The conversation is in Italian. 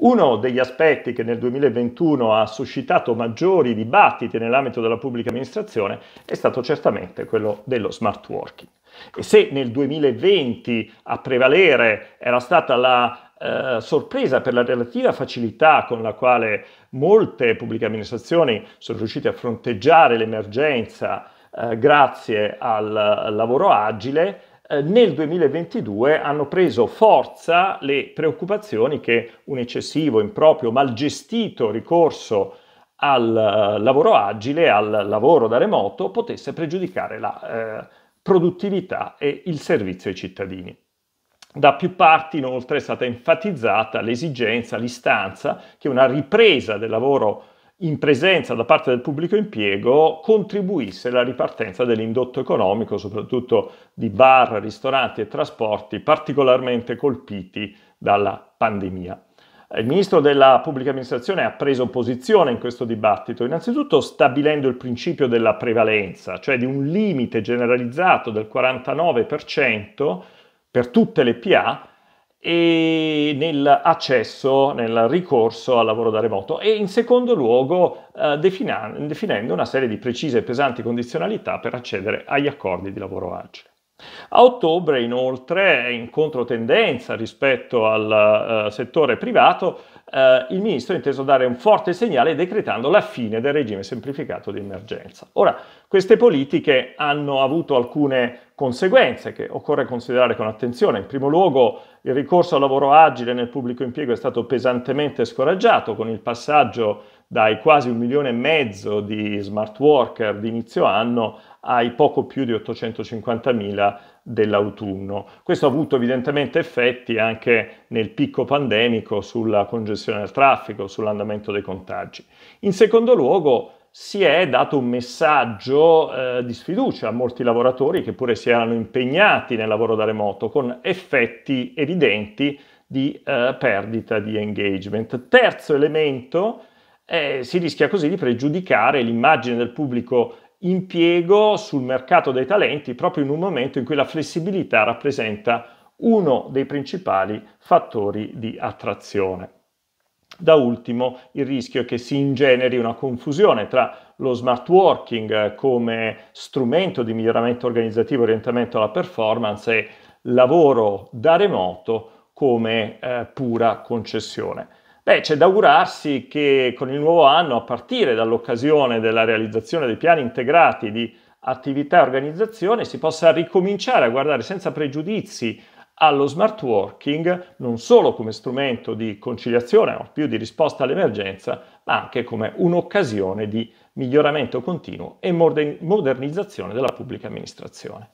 Uno degli aspetti che nel 2021 ha suscitato maggiori dibattiti nell'ambito della pubblica amministrazione è stato certamente quello dello smart working. E se nel 2020 a prevalere era stata la eh, sorpresa per la relativa facilità con la quale molte pubbliche amministrazioni sono riuscite a fronteggiare l'emergenza eh, grazie al, al lavoro agile, eh, nel 2022 hanno preso forza le preoccupazioni che un eccessivo, improprio, mal gestito ricorso al eh, lavoro agile, al lavoro da remoto, potesse pregiudicare la eh, produttività e il servizio ai cittadini. Da più parti inoltre è stata enfatizzata l'esigenza, l'istanza che una ripresa del lavoro agile in presenza da parte del pubblico impiego contribuisse alla ripartenza dell'indotto economico, soprattutto di bar, ristoranti e trasporti particolarmente colpiti dalla pandemia. Il ministro della pubblica amministrazione ha preso posizione in questo dibattito, innanzitutto stabilendo il principio della prevalenza, cioè di un limite generalizzato del 49% per tutte le PA e nell'accesso, nel ricorso al lavoro da remoto e in secondo luogo eh, definendo una serie di precise e pesanti condizionalità per accedere agli accordi di lavoro agile. A ottobre inoltre, in controtendenza rispetto al uh, settore privato, uh, il ministro ha inteso dare un forte segnale decretando la fine del regime semplificato di emergenza. Ora, queste politiche hanno avuto alcune conseguenze che occorre considerare con attenzione. In primo luogo il ricorso al lavoro agile nel pubblico impiego è stato pesantemente scoraggiato con il passaggio dai quasi un milione e mezzo di smart worker di inizio anno ai poco più di 850.000 dell'autunno. Questo ha avuto evidentemente effetti anche nel picco pandemico sulla congestione del traffico, sull'andamento dei contagi. In secondo luogo si è dato un messaggio eh, di sfiducia a molti lavoratori che pure si erano impegnati nel lavoro da remoto con effetti evidenti di eh, perdita di engagement. Terzo elemento eh, si rischia così di pregiudicare l'immagine del pubblico impiego sul mercato dei talenti proprio in un momento in cui la flessibilità rappresenta uno dei principali fattori di attrazione. Da ultimo il rischio è che si ingeneri una confusione tra lo smart working come strumento di miglioramento organizzativo e orientamento alla performance e lavoro da remoto come eh, pura concessione. Beh, c'è da augurarsi che con il nuovo anno, a partire dall'occasione della realizzazione dei piani integrati di attività e organizzazione, si possa ricominciare a guardare senza pregiudizi allo smart working non solo come strumento di conciliazione o più di risposta all'emergenza, ma anche come un'occasione di miglioramento continuo e modernizzazione della pubblica amministrazione.